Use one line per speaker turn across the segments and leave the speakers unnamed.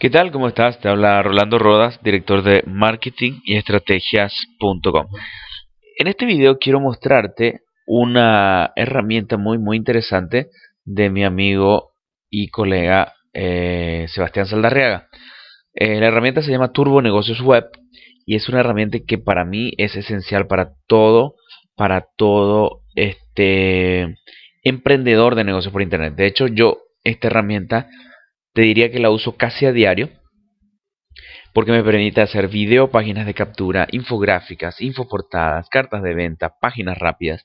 ¿Qué tal? ¿Cómo estás? Te habla Rolando Rodas, director de Marketing y Estrategias.com. En este video quiero mostrarte una herramienta muy muy interesante de mi amigo y colega eh, Sebastián Saldarriaga. Eh, la herramienta se llama Turbo Negocios Web y es una herramienta que para mí es esencial para todo, para todo este emprendedor de negocios por internet. De hecho, yo esta herramienta te diría que la uso casi a diario porque me permite hacer video, páginas de captura, infográficas, infoportadas, cartas de venta, páginas rápidas,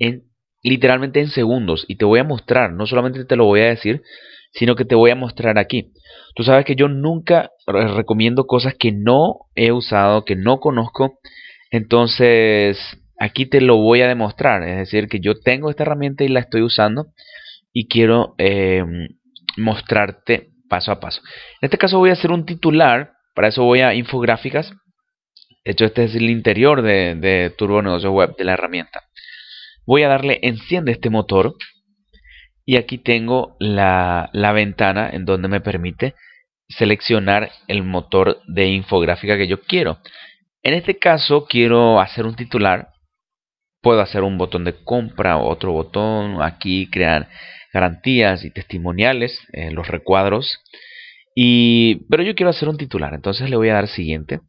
en, literalmente en segundos. Y te voy a mostrar, no solamente te lo voy a decir, sino que te voy a mostrar aquí. Tú sabes que yo nunca recomiendo cosas que no he usado, que no conozco. Entonces, aquí te lo voy a demostrar. Es decir, que yo tengo esta herramienta y la estoy usando y quiero em, mostrarte paso a paso. En este caso voy a hacer un titular, para eso voy a infográficas. De hecho, este es el interior de, Turbo negocio Web, de la herramienta. Voy a darle enciende este motor y aquí tengo la, la ventana en donde me permite seleccionar el motor de infográfica que yo quiero. En este caso quiero hacer un titular, Puedo hacer un botón de compra, otro botón, aquí crear garantías y testimoniales, en eh, los recuadros. Y, pero yo quiero hacer un titular, entonces le voy a dar siguiente.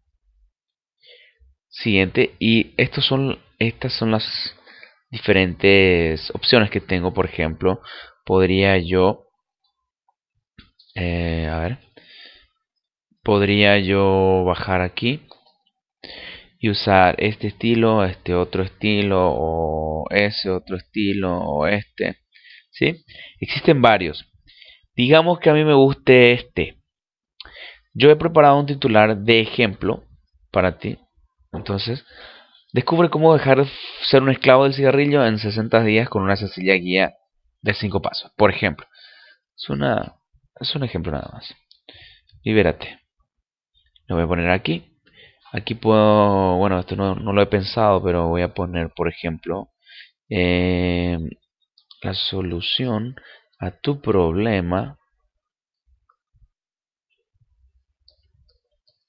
Siguiente, y estos son, estas son las diferentes opciones que tengo. Por ejemplo, podría yo, eh, a ver, podría yo bajar aquí y usar este estilo, este otro estilo, o ese otro estilo, o este. ¿sí? Existen varios. Digamos que a mí me guste este. Yo he preparado un titular de ejemplo para ti. Entonces, descubre cómo dejar de ser un esclavo del cigarrillo en 60 días con una sencilla guía de 5 pasos. Por ejemplo, es, una, es un ejemplo nada más. Libérate. Lo voy a poner aquí. Aquí puedo, bueno, esto no, lo he pensado, pero voy a poner, por ejemplo, eh, la solución a tu problema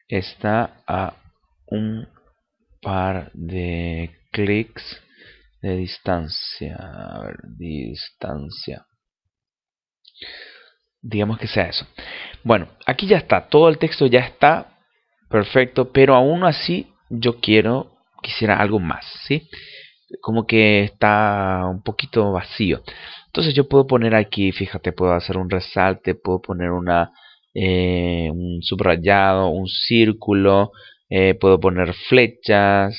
está a un par de clics de distancia. A ver, distancia. Digamos que sea eso. Bueno, aquí ya está. Todo el texto ya está perfecto, pero aún así yo quiero, quisiera algo más, ¿sí? Como que está un poquito vacío. Entonces yo puedo poner aquí, fíjate, puedo hacer un resalte, puedo poner una, eh, un subrayado, un círculo, eh, puedo poner flechas,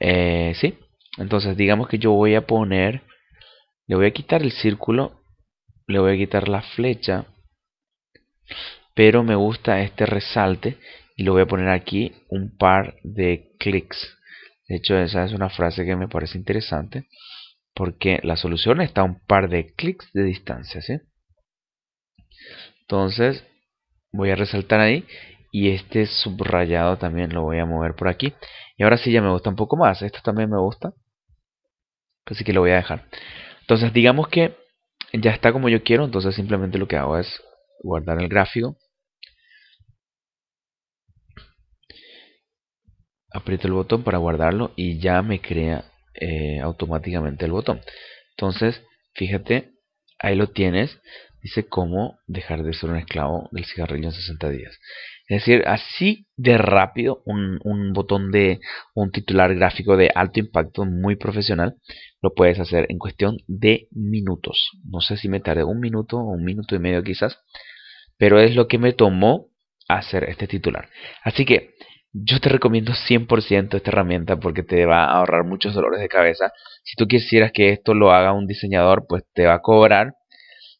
eh, ¿sí? Entonces digamos que yo voy a poner, le voy a quitar el círculo, le voy a quitar la flecha, pero me gusta este resalte y lo voy a poner aquí un par de clics. De hecho, esa es una frase que me parece interesante porque la solución está a un par de clics de distancia. Entonces, voy a resaltar ahí y este subrayado también lo voy a mover por aquí. Y ahora sí ya me gusta un poco más. Esto también me gusta. Así que lo voy a dejar. Entonces, digamos que ya está como yo quiero. Entonces, simplemente lo que hago es guardar el gráfico aprieto el botón para guardarlo y ya me crea eh, automáticamente el botón entonces fíjate ahí lo tienes dice cómo dejar de ser un esclavo del cigarrillo en 60 días es decir así de rápido un, un botón de un titular gráfico de alto impacto muy profesional lo puedes hacer en cuestión de minutos no sé si me tardé un minuto o un minuto y medio quizás pero es lo que me tomó hacer este titular así que yo te recomiendo 100% esta herramienta porque te va a ahorrar muchos dolores de cabeza. Si tú quisieras que esto lo haga un diseñador, pues te va a cobrar.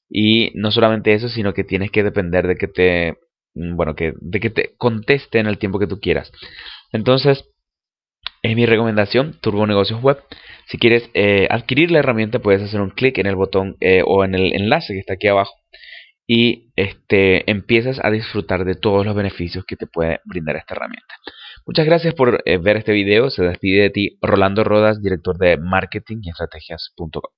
Y no solamente eso, sino que tienes que depender de que te, mm, bueno, que, de que te conteste en el tiempo que tú quieras. Entonces, es mi recomendación, Turbo Negocios Web. Si quieres eh, adquirir la herramienta, puedes hacer un clic en el botón eh, o en el enlace que está aquí abajo y este, empiezas a disfrutar de todos los beneficios que te puede brindar esta herramienta. Muchas gracias por eh, ver este video. Se despide de ti Rolando Rodas, director de marketing y estrategias.com.